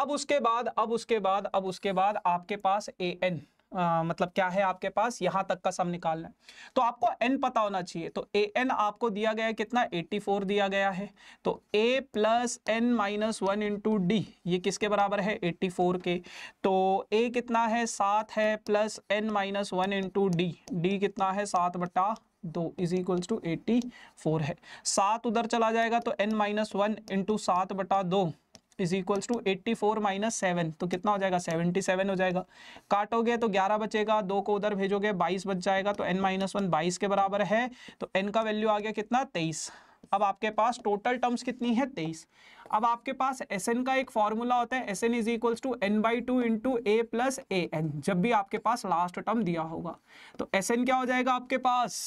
अब उसके बाद अब उसके बाद अब उसके बाद आपके पास ए एन आ, मतलब क्या है आपके पास यहां तक का सम निकालना है तो आपको एन पता होना चाहिए तो ए एन आपको दिया गया है कितना 84 दिया गया है तो ए plus N minus one into d ये किसके बराबर है 84 के तो ए कितना है सात है plus N minus one into D D कितना है सात बटा दो is equals to eighty four है सात उधर चला जाएगा तो एन माइनस वन इंटू सात बटा दो is equals to eighty four minus seven तो कितना हो जाएगा सेवेंटी सेवन हो जाएगा काटोगे तो ग्यारह बचेगा दो को उधर भेजोगे बाईस बच जाएगा तो एन माइनस वन बाईस के बराबर है तो एन का वैल्यू आ गया कितना तेईस अब आपके पास टोटल टर्म्स कितनी है तेईस अब आपके पास एस एन का एक फॉर्मूला होता है S n is equals to n by two into a plus a n जब भी आपके पास लास्ट टर्म दिया होगा तो एस एन क्या हो जाएगा आपके पास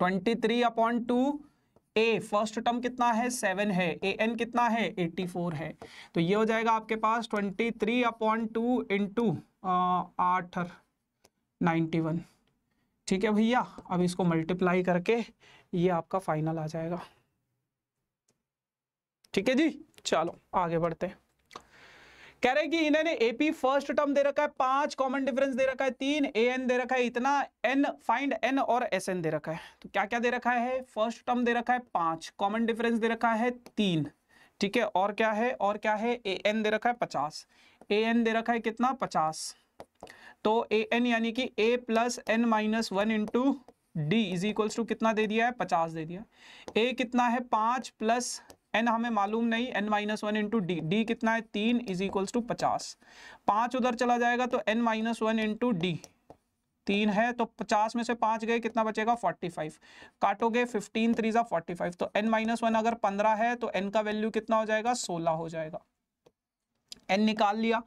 twenty three upon two a first term कितना है सेवन है ए एन कितना है एट्टी फोर है तो ये हो जाएगा आपके पास twenty three upon two into आठ नाइन्टी वन ठीक है भैया अब इसको मल्टीप्लाई करके ये आपका फाइनल आ जाएगा ठीक है जी चलो आगे बढ़ते हैं कह रहे हैं कि इन्होंने एपी फर्स्ट टर्म दे रखा है पांच कॉमन डिफरेंस दे रखा है तीन ए एन दे रखा है इतना एन फाइंड एन और एस एन दे रखा है तो क्या क्या दे रखा है फर्स्ट टर्म दे रखा है पांच कॉमन डिफरेंस दे रखा है तीन ठीक है और क्या है और क्या है ए एन दे रखा है पचास ए एन दे रखा है कितना पचास तो ए एन यानी कि a plus N minus one into d is equals to कितना दे दिया है पचास दे दिया ए कितना है पांच प्लस एन हमें मालूम नहीं n minus one into D D कितना है तीन इज इक्वल्स टू पचास पांच उधर चला जाएगा तो N minus one into d तीन है तो पचास में से पांच गए कितना बचेगा फोर्टी फाइव काटोगे फिफ्टीन थ्री ज़ा फोर्टी फाइव तो एन माइनस वन अगर पंद्रह है तो एन का वैल्यू कितना हो जाएगा सोलह हो जाएगा एन निकाल लिया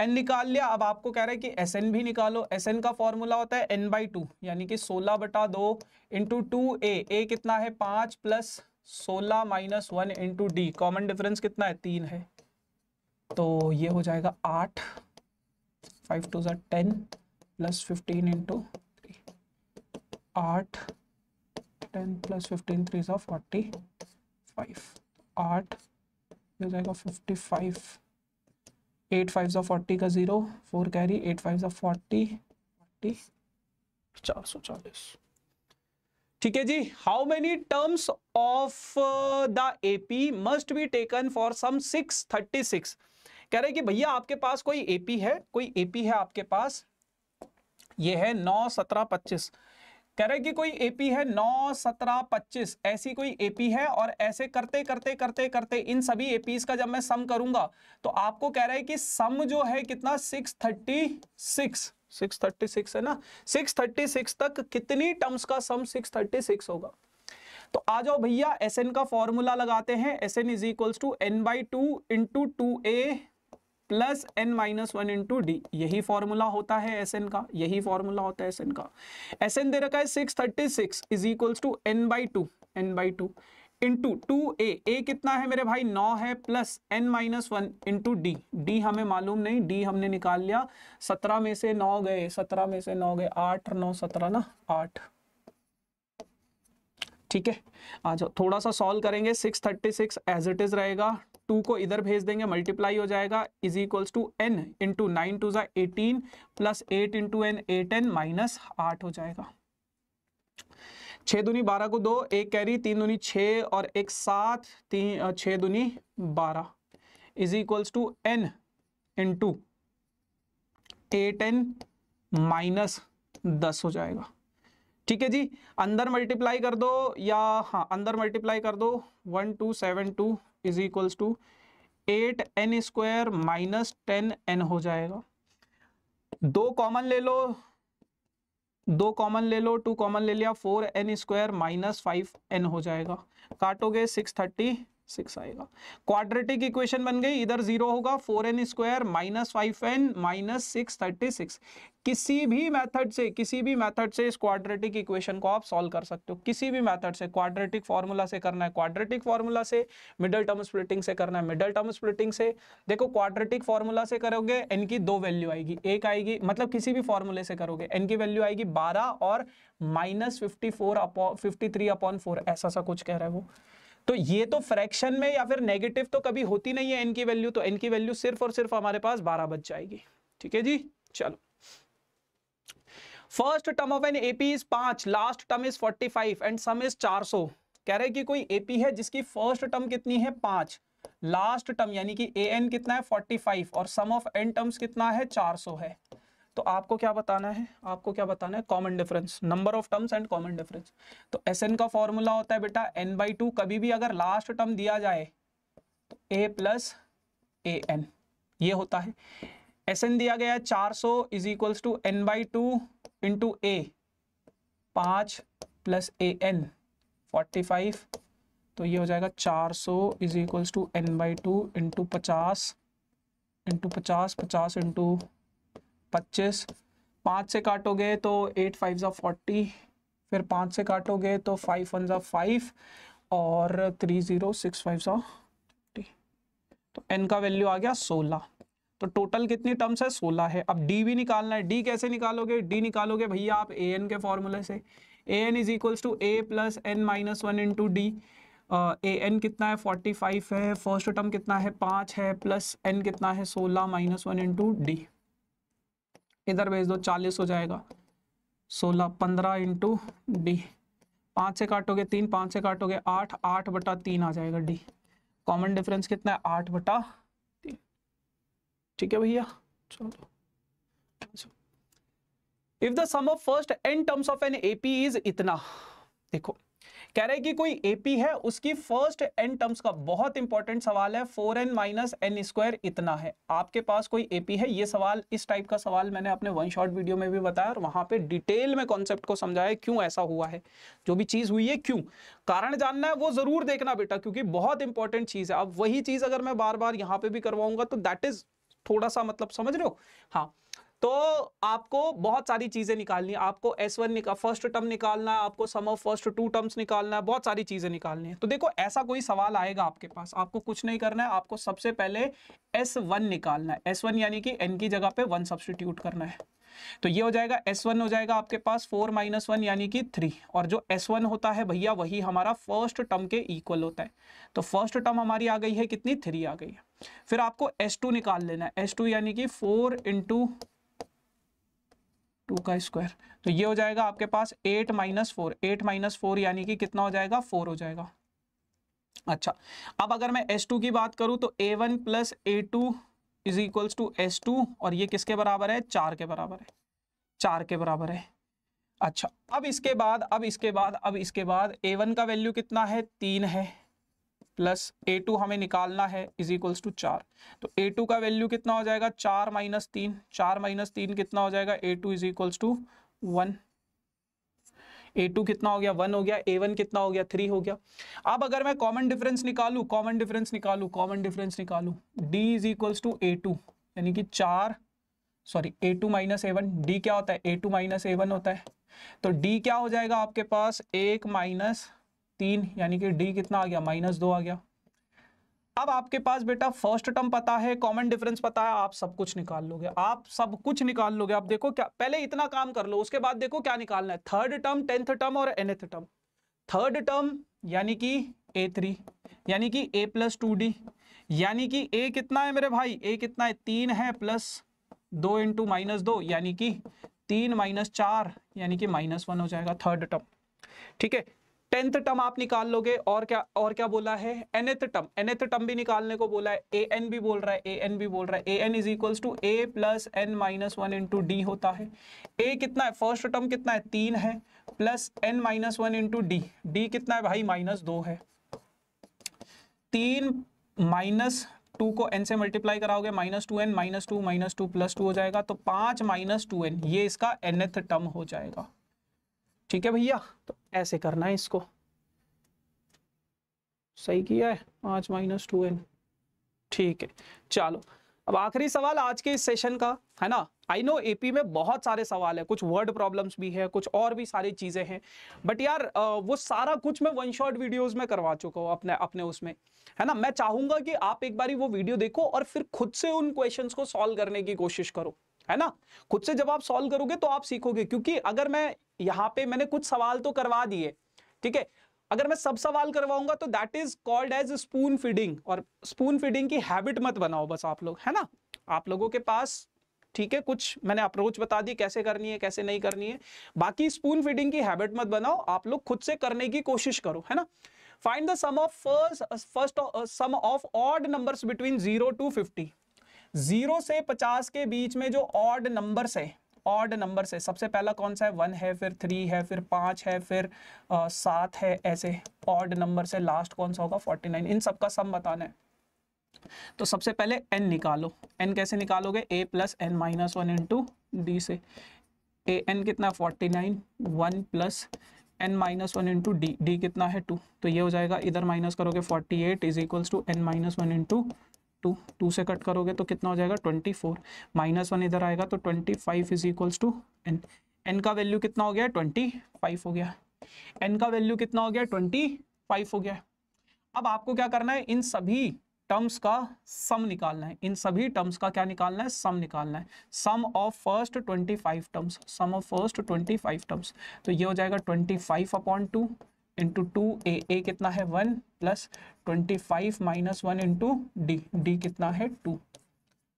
एन निकाल लिया अब आपको कह रहे हैं कि एस एन भी निकालो एस एन का फॉर्मूला होता है एन बाई टू यानी कि सोलह बटा दो इंटू टू ए ए कितना है पांच प्लस सोलह minus one into D common difference कितना है तीन है तो ये हो जाएगा आठ फाइव टू जै ten plus fifteen into three आठ टेन प्लस फिफ्टीन थ्री ज़ा फोर्टी फाइव आठ हो जाएगा फिफ्टी फाइव एट फाइव ज़ा फोर्टी का zero four carry eight five ज़ा फोर्टी फोर्टी चार सौ चालीस ठीक है जी how many terms of the AP must be taken for some six thirty six कह रहे कि भैया आपके पास कोई एपी है कोई एपी है आपके पास ये है नौ सत्रह पच्चीस कह रहे कि कोई एपी है नौ सत्रह पच्चीस ऐसी कोई एपी है और ऐसे करते करते करते करते इन सभी एपीज का जब मैं सम करूंगा तो आपको कह रहा है कि सम जो है कितना सिक्स थर्टी सिक्स 636 है ना 636 तक कितनी टर्म्स का सम 636 होगा तो आ जाओ भैया एस एन का फॉर्मूला लगाते हैं S n is equals to n by two into two A plus N minus one into d यही फॉर्मूला होता है एस एन का यही फॉर्मूला होता है एस एन का एस एन दे रखा है six thirty six is equals to n by two n by two into two a a कितना है मेरे भाई नौ है plus N minus one into D d हमें मालूम नहीं डी हमने निकाल लिया सत्रह में से नौ गए सत्रह में से नौ गए आठ नौ सत्रह ना आठ ठीक है आ जाओ थोड़ा सा सॉल्व करेंगे six thirty six as it is रहेगा टू को इधर भेज देंगे मल्टीप्लाई हो जाएगा is equals to n into nine two ज़ा eighteen plus eight into n eight n minus आठ हो जाएगा छः दुनी बारह को दो एक कैरी तीन दुनी छः और एक सात तीन छः दुनी बारह is equals to n into eight n minus दस हो जाएगा ठीक है जी अंदर मल्टीप्लाई कर दो या हाँ अंदर मल्टीप्लाई कर दो one two seven two is equals to eight n square minus ten n हो जाएगा दो कॉमन ले लो दो कॉमन ले लो टू कॉमन ले लिया four n square minus five n हो जाएगा काटोगे सिक्स थर्टी सिक्स आएगा क्वाड्रेटिक इक्वेशन बन गई इधर जीरो होगा four n square minus five n minus six thirty six किसी भी मेथड से किसी भी मेथड से इस क्वाड्रेटिक इक्वेशन को आप सॉल्व कर सकते हो किसी भी मेथड से क्वाड्रेटिक फॉर्मूला से करना है क्वाड्रेटिक फॉर्मूला से मिडल टर्म स्प्लिटिंग से करना है मिडल टर्म स्प्लिटिंग से देखो क्वाड्रेटिक फॉर्मूला से करोगे एन की दो वैल्यू आएगी एक आएगी मतलब किसी भी फॉर्मूले से करोगे एन की वैल्यू आएगी बारह और minus fifty four upon fifty three upon four ऐसा सा कुछ कह रहा है वो तो ये तो फ्रैक्शन में या फिर नेगेटिव तो कभी होती नहीं है एन की वैल्यू तो एन की वैल्यू सिर्फ और सिर्फ हमारे पास बारह बच जाएगी ठीक है जी चलो first term of N AP is पांच last term is forty five and sum is चार सौ कह रहे कि कोई एपी है जिसकी फर्स्ट टर्म कितनी है पांच लास्ट टर्म यानी कि ए एन कितना है फोर्टी फाइव और सम ऑफ एन टर्म्स कितना है चार सौ है तो आपको क्या बताना है आपको क्या बताना है common difference number of terms and common difference तो एस एन का फॉर्मूला होता है बेटा एन बाई टू कभी भी अगर लास्ट टर्म दिया जाए तो ए प्लस ए एन ये होता है एस एन दिया गया चार सौ is equals to n by two into a पांच plus a n forty five तो ये हो जाएगा चार सौ is equals to n by two into पचास इंटू पचास पचास इंटू पच्चीस पाँच से काटोगे तो एट फाइव ज़ा फोर्टी फिर पाँच से काटोगे तो फाइव वन ज़ा फाइव और थ्री ज़ीरो सिक्स फाइव ज़ा थर्टी तो एन का वैल्यू आ गया सोलह तो टोटल कितनी टर्म्स है सोलह है अब डी भी निकालना है डी कैसे निकालोगे डी निकालोगे भैया आप ए एन के फॉर्मूले से a N is equals to A plus N minus one in to D A n कितना है फोर्टी फाइव है फर्स्ट टर्म कितना है पाँच है प्लस एन कितना है सोलह माइनस वन इंटू डी इधर भेज दो चालीस हो जाएगा सोलह पंद्रह इंटू डी पाँच से काटोगे तीन पाँच से काटोगे आठ आठ बटा तीन आ जाएगा डी कॉमन डिफरेंस कितना है आठ बटा तीन ठीक है भैया चलो if the sum of first n terms of N AP is इतना देखो कह रहे हैं कि कोई एपी है उसकी फर्स्ट एन टर्म्स का बहुत इंपॉर्टेंट सवाल है four n minus n square इतना है आपके पास कोई एपी है ये सवाल इस टाइप का सवाल मैंने अपने वन शॉर्ट वीडियो में भी बताया और वहां पर डिटेल में कॉन्सेप्ट को समझाया क्यों ऐसा हुआ है जो भी चीज हुई है क्यों कारण जानना है वो जरूर देखना बेटा क्योंकि बहुत इंपॉर्टेंट चीज है अब वही चीज अगर मैं बार बार यहाँ पे भी करवाऊंगा तो दैट इज थोड़ा सा मतलब समझ रहे हो हाँ तो आपको बहुत सारी चीजें निकालनी है आपको एस वन निकाल फर्स्ट टर्म निकालना है आपको sum of first two terms निकालना है बहुत सारी चीजें निकालनी है तो देखो ऐसा कोई सवाल आएगा आपके पास आपको कुछ नहीं करना है आपको सबसे पहले एस वन निकालना है एस वन यानी कि एन की जगह पे वन सब्सटीट्यूट करना है तो ये हो जाएगा एस वन हो जाएगा आपके पास फोर माइनस वन यानी कि थ्री और जो एस वन होता है भैया वही हमारा फर्स्ट टर्म के इक्वल होता है तो फर्स्ट टर्म हमारी आ गई है कितनी थ्री आ गई है फिर आपको एस टू निकाल लेना है एस टू यानी कि फोर इंटू टू का स्क्वायर तो ये हो जाएगा आपके पास eight minus four eight minus four यानी कि कितना हो जाएगा फोर हो जाएगा अच्छा अब अगर मैं एस टू की बात करूं तो a one plus a two is equals to S two और ये किसके बराबर है चार के बराबर है चार के बराबर है अच्छा अब इसके बाद अब इसके बाद अब इसके बाद ए वन का वैल्यू कितना है तीन है प्लस ए टू हमें निकालना है इज इक्वल्स टू चार तो ए टू का वैल्यू कितना हो जाएगा चार माइनस तीन चार माइनस तीन कितना हो जाएगा a two is equals to one A two कितना हो गया वन हो गया ए वन कितना हो गया थ्री हो गया अब अगर मैं कॉमन डिफरेंस निकालू कॉमन डिफरेंस निकालू कॉमन डिफरेंस निकालू d is equals to a two यानी कि चार sorry a two minus a one d क्या होता है a two minus a one होता है तो डी क्या हो जाएगा आपके पास एक माइनस तीन यानी कि डी कितना आ गया माइनस दो आ गया अब आपके पास बेटा फर्स्ट टर्म पता है कॉमन डिफरेंस पता है आप सब कुछ निकाल लोगे आप सब कुछ निकाल लोगे आप देखो क्या पहले इतना काम कर लो उसके बाद देखो क्या निकालना है थर्ड टर्म टेंथ टर्म और एनथ टर्म थर्ड टर्म यानी कि ए थ्री यानी कि ए प्लस टू डी यानी कि ए कितना है मेरे भाई ए कितना है तीन है प्लस दो इंटू माइनस दो यानी कि तीन माइनस चार यानी कि माइनस वन हो जाएगा थर्ड टर्म ठीक है टेंथ टर्म आप निकाल लोगे और क्या और क्या बोला है एनेथ टर्म एनेथ टर्म भी निकालने को बोला है ए एन भी बोल रहा है ए एन भी बोल रहा है a N is equals to A plus N minus one into d होता है ए कितना है फर्स्ट टर्म कितना है तीन है plus N minus one into D D कितना है भाई माइनस दो है तीन माइनस टू को एन से मल्टीप्लाई कराओगे minus two N minus two minus two plus two हो जाएगा तो पांच माइनस टू एन ये इसका एनएथ टर्म हो जाएगा ठीक है भैया तो ऐसे करना है इसको सही किया है पांच माइनस टू एन ठीक है चलो अब आखिरी सवाल आज के इस सेशन का है ना आई नो एपी में बहुत सारे सवाल है कुछ वर्ड प्रॉब्लम्स भी है कुछ और भी सारी चीज़ें हैं बट यार वो सारा कुछ मैं वन शॉट वीडियोस में करवा चुका हूँ अपने अपने उसमें है ना मैं चाहूंगा कि आप एक बारी वो वीडियो देखो और फिर खुद से उन क्वेश्चंस को सॉल्व करने की कोशिश करो है ना खुद से जब आप सॉल्व करोगे तो आप सीखोगे क्योंकि अगर मैं यहाँ पे मैंने कुछ सवाल तो करवा दिए ठीक है अगर मैं सब सवाल करवाऊंगा तो that is called as spoon feeding और स्पून फीडिंग की हैबिट मत बनाओ बस आप लोग है ना आप लोगों के पास ठीक है कुछ मैंने अप्रोच बता दी कैसे करनी है कैसे नहीं करनी है बाकी स्पून फीडिंग की हैबिट मत बनाओ आप लोग खुद से करने की कोशिश करो है ना find the sum of first first sum of odd numbers between zero to fifty zero से पचास के बीच में जो ऑड नंबर है ऑड नंबर से सबसे पहला कौन सा है वन है फिर थ्री है फिर पांच है फिर सात है ऐसे ऑड नंबर से लास्ट कौन सा होगा फोर्टी नाइन इन सबका सम बताना है तो सबसे पहले एन निकालो एन कैसे निकालोगे a plus N minus one in to d से ए एन कितना forty nine one plus N minus one into D D कितना है टू तो ये हो जाएगा इधर माइनस करोगे forty eight is equals to N minus one into two two से कट करोगे तो कितना हो जाएगा ट्वेंटी फोर माइनस वन इधर आएगा तो twenty five is equals to n n का वैल्यू कितना हो गया ट्वेंटी फाइव हो गया एन का वैल्यू कितना हो गया ट्वेंटी फाइव हो गया अब आपको क्या करना है इन सभी टर्म्स का सम निकालना है इन सभी टर्म्स का क्या निकालना है सम निकालना है sum of first twenty five terms sum of first twenty five terms तो ये हो जाएगा twenty five upon two into two a a कितना है one plus twenty five minus one into D D कितना है टू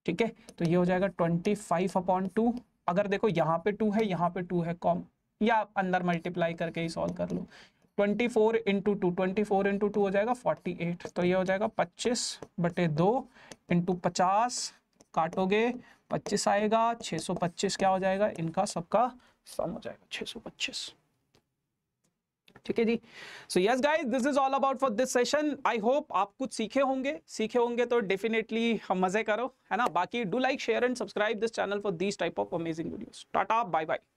ठीक है तो ये हो जाएगा ट्वेंटी फाइव अपॉन टू अगर देखो यहाँ पे टू है यहाँ पे टू है कॉम या आप अंदर मल्टीप्लाई करके ही सॉल्व कर लो twenty four into two twenty four into two हो जाएगा फोर्टी एट तो ये हो जाएगा पच्चीस बटे दो इंटू पचास काटोगे पच्चीस आएगा छः सौ पच्चीस क्या हो जाएगा इनका सबका सम हो जाएगा छः सौ पच्चीस ठीक है जी so yes guys this is all about for this session I hope आप कुछ सीखे होंगे सीखे होंगे तो डेफिनेटली हम मजे करो है ना बाकी do like share and subscribe this channel for this type of amazing videos tata bye bye